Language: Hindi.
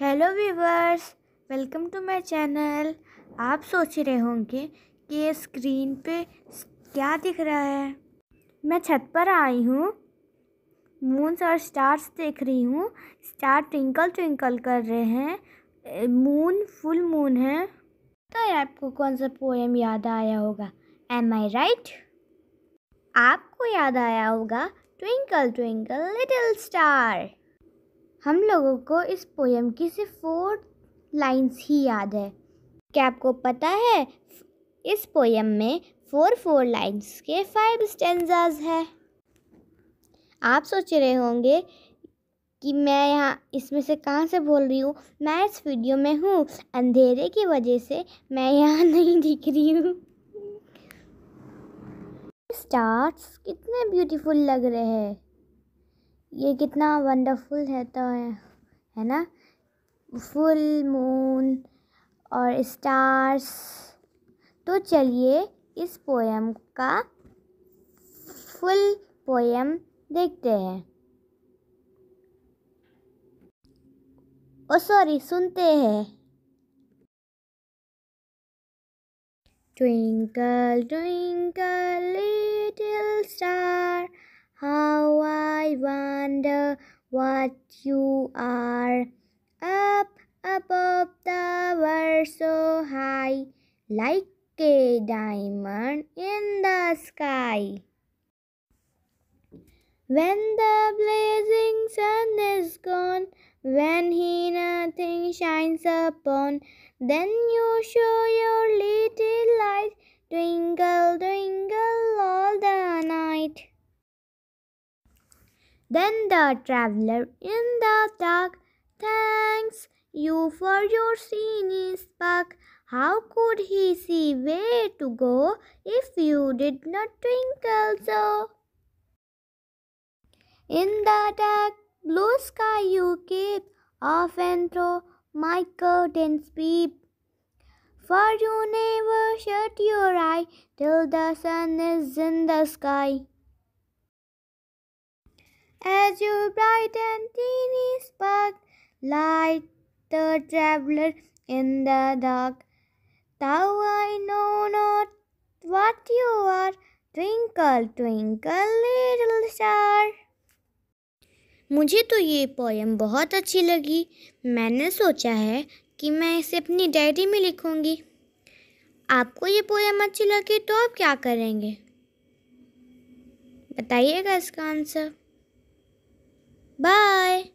Hello viewers welcome to my channel आप सोच रहे होंगे कि ये स्क्रीन पे क्या दिख रहा है मैं छत पर आई हूँ मून्स और स्टार्स देख रही हूँ स्टार ट्विंकल ट्विंकल कर रहे हैं मून फुल मून है तो आपको कौन सा पोएम याद आया होगा एम आई राइट आपको याद आया होगा ट्विंकल ट्विंकल लिटिल स्टार हम लोगों को इस पोएम की सिर्फ फोर लाइंस ही याद है क्या आपको पता है इस पोएम में फोर फोर लाइंस के फाइव स्टेंजाज है आप सोच रहे होंगे कि मैं यहाँ इसमें से कहाँ से बोल रही हूँ मैं इस वीडियो में हूँ अंधेरे की वजह से मैं यहाँ नहीं दिख रही हूँ स्टार्स कितने ब्यूटीफुल लग रहे हैं ये कितना वंडरफुल है तो है, है ना फुल मून और स्टार्स तो चलिए इस पोएम का फुल पोएम देखते हैं ओ सॉरी सुनते हैं Twinkle, twinkle, little star, how I wonder. wonder what you are. Up above the world so high, like a diamond in the sky. When the blazing sun is gone, when he nothing shines upon, then you show your little light, twinkle, twinkle. Then the traveler in the dark thanks you for your shiny spark. How could he see where to go if you did not twinkle so? In the dark blue sky you keep, often through my curtains peep. For you never shut your eye till the sun is in the sky. as your bright and teeny spark light the traveler in the dark. Thou I know not what you are, twinkle, twinkle, little star. मुझे तो ये पोएम बहुत अच्छी लगी मैंने सोचा है कि मैं इसे अपनी डायरी में लिखूंगी आपको ये पोएम अच्छी लगी तो आप क्या करेंगे बताइएगा इसका आंसर Bye.